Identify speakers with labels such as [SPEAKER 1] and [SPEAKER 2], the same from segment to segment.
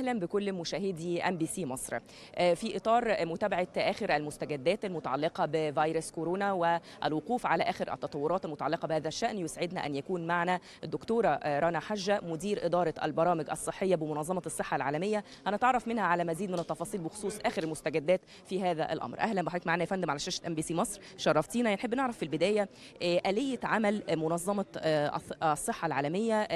[SPEAKER 1] اهلا بكل مشاهدي ام بي سي مصر آه، في اطار متابعه اخر المستجدات المتعلقه بفيروس كورونا والوقوف على اخر التطورات المتعلقه بهذا الشان يسعدنا ان يكون معنا الدكتوره آه، رنا حجه مدير اداره البرامج الصحيه بمنظمه الصحه العالميه هنتعرف منها على مزيد من التفاصيل بخصوص اخر المستجدات في هذا الامر اهلا بحضرتك معنا يا فندم على شاشه ام بي سي مصر شرفتينا نحب نعرف في البدايه آه، اليه عمل منظمه الصحه العالميه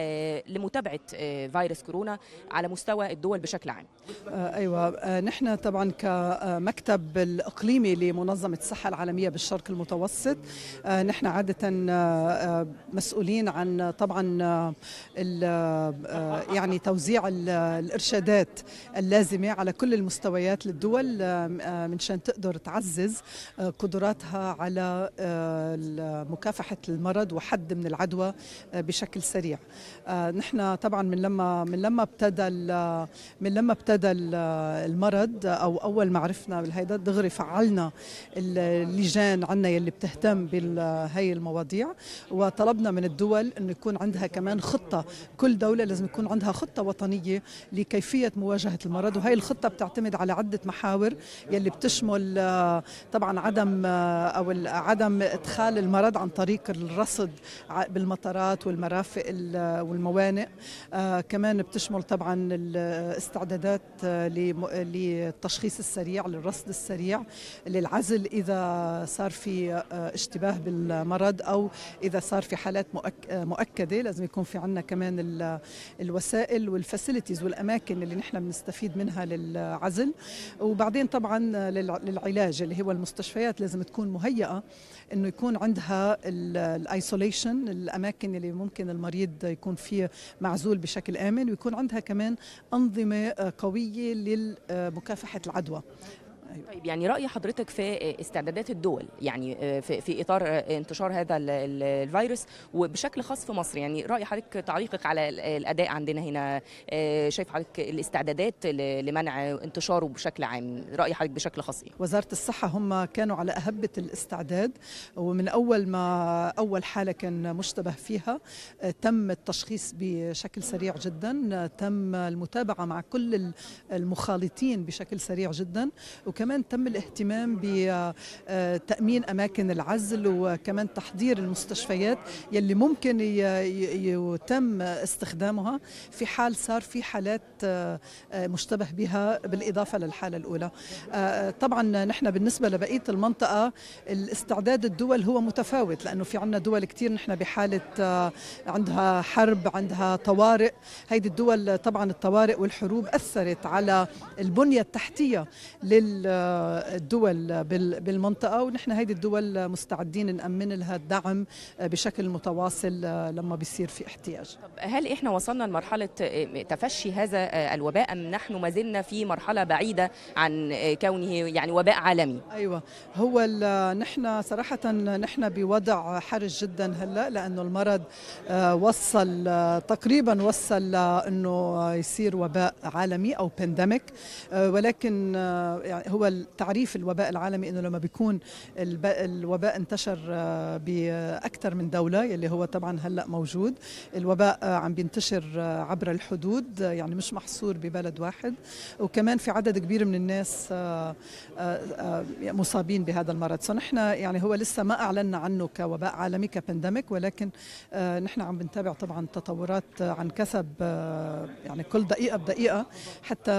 [SPEAKER 1] لمتابعه فيروس كورونا على مستوى الدول الدول
[SPEAKER 2] بشكل عام آه، أيوة آه، نحن طبعا كمكتب الإقليمي لمنظمة الصحة العالمية بالشرق المتوسط آه، نحن عادة مسؤولين عن طبعا يعني توزيع الإرشادات اللازمة على كل المستويات للدول من شان تقدر تعزز قدراتها على مكافحة المرض وحد من العدوى بشكل سريع نحن طبعا من لما من لما ابتدى من لما ابتدى المرض او اول ما عرفنا بالهيدا دغري فعلنا اللجان عنا يلي بتهتم بهي المواضيع وطلبنا من الدول انه يكون عندها كمان خطه كل دوله لازم يكون عندها خطه وطنيه لكيفيه مواجهه المرض وهي الخطه بتعتمد على عده محاور يلي بتشمل آه، طبعا عدم آه، او عدم ادخال المرض عن طريق الرصد بالمطارات والمرافق والموانئ آه، كمان بتشمل طبعا استعدادات آه، آه، للتشخيص السريع للرصد السريع للعزل إذا صار في آه، اشتباه بالمرض أو إذا صار في حالات مؤكدة لازم يكون في عندنا كمان الوسائل والفاسيلتيز والأماكن اللي نحن بنستفيد منها للعزل وبعدين طبعا للعلاج اللي هو المستشفيات لازم تكون مهيئة أنه يكون عندها الايسوليشن الأماكن اللي ممكن المريض يكون فيه معزول بشكل آمن ويكون عندها كمان أنظمة أنظمة قوية لمكافحة العدوى
[SPEAKER 1] أيوة. طيب يعني رأي حضرتك في آه، استعدادات الدول يعني آه، في, إطار آه، انتشار هذا الفيروس وبشكل خاص في مصر يعني رأي حضرتك تعليقك على الأداء عندنا هنا شايف حضرتك الاستعدادات لمنع انتشاره بشكل عام رأي حضرتك بشكل خاص إيه؟
[SPEAKER 2] وزارة الصحة هم كانوا على أهبة الاستعداد ومن أول ما أول حالة كان مشتبه فيها تم التشخيص بشكل سريع جدا تم المتابعة مع كل المخالطين بشكل سريع جدا وكان وكمان تم الاهتمام بتأمين آه، أماكن العزل وكمان تحضير المستشفيات يلي ممكن يتم استخدامها في حال صار في حالات آه، آه، مشتبه بها بالإضافة للحالة الأولى طبعا نحن بالنسبة لبقية المنطقة الاستعداد الدول هو متفاوت لأنه في عنا دول كتير نحن بحالة عندها حرب عندها طوارئ هيدي الدول طبعا الطوارئ والحروب أثرت على البنية التحتية لل الدول بالمنطقة ونحن هيدي الدول مستعدين نأمن لها الدعم بشكل متواصل لما بيصير في احتياج طب
[SPEAKER 1] هل إحنا وصلنا لمرحلة تفشي هذا الوباء أم نحن ما زلنا في مرحلة بعيدة عن كونه يعني وباء عالمي
[SPEAKER 2] أيوة هو نحن صراحة نحن بوضع حرج جدا هلأ لأنه المرض آه، وصل تقريبا وصل لأنه يصير وباء عالمي أو بانديميك آه، ولكن آه، يعني هو هو تعريف الوباء العالمي انه لما بيكون الوباء انتشر آه، باكثر من دوله يلي هو طبعا هلا موجود الوباء آه، عم بينتشر آه، عبر الحدود يعني مش محصور ببلد واحد وكمان في عدد كبير من الناس مصابين بهذا المرض فنحن يعني هو لسه ما اعلنا عنه كوباء عالمي كبانديميك ولكن نحن عم بنتابع طبعا تطورات عن كثب يعني كل دقيقه بدقيقه حتى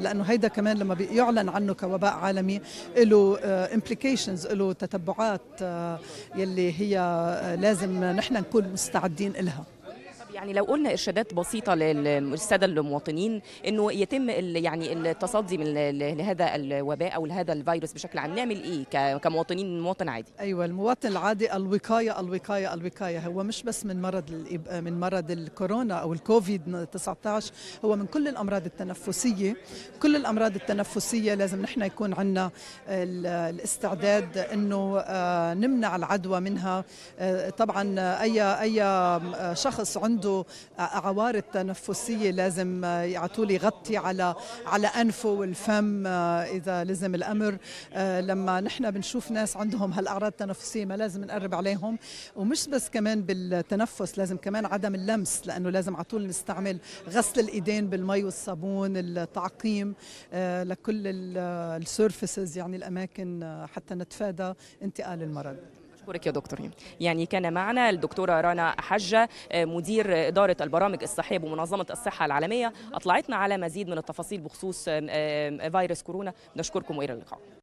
[SPEAKER 2] لانه هيدا كمان لما بيعلن عنه كوباء عالمي له امبليكيشنز آه، له تتبعات آه، يلي هي آه، لازم نحن نكون مستعدين لها
[SPEAKER 1] يعني لو قلنا ارشادات بسيطه للساده المواطنين انه يتم يعني التصدي من لهذا الوباء او لهذا الفيروس بشكل عام نعمل ايه
[SPEAKER 2] كمواطنين مواطن عادي ايوه المواطن العادي الوقايه الوقايه الوقايه هو مش بس من مرض من مرض الكورونا او الكوفيد 19 هو من كل الامراض التنفسيه كل الامراض التنفسيه لازم نحن يكون عندنا الاستعداد انه آه، نمنع العدوى منها آه، طبعا آه، اي اي شخص عنده عنده عوارض تنفسيه لازم يعطوا لي غطي على على انفه والفم آه، اذا لزم الامر آه، لما نحن بنشوف ناس عندهم هالاعراض التنفسيه ما لازم نقرب عليهم ومش بس كمان بالتنفس لازم كمان عدم اللمس لانه لازم على طول نستعمل غسل الايدين بالمي والصابون التعقيم آه، لكل السيرفيسز يعني الاماكن حتى نتفادى انتقال المرض
[SPEAKER 1] أشكرك يا دكتور يعني كان معنا الدكتورة رنا حجة آه، مدير إدارة البرامج الصحية بمنظمة الصحة العالمية أطلعتنا على مزيد من التفاصيل بخصوص فيروس كورونا نشكركم وإلى اللقاء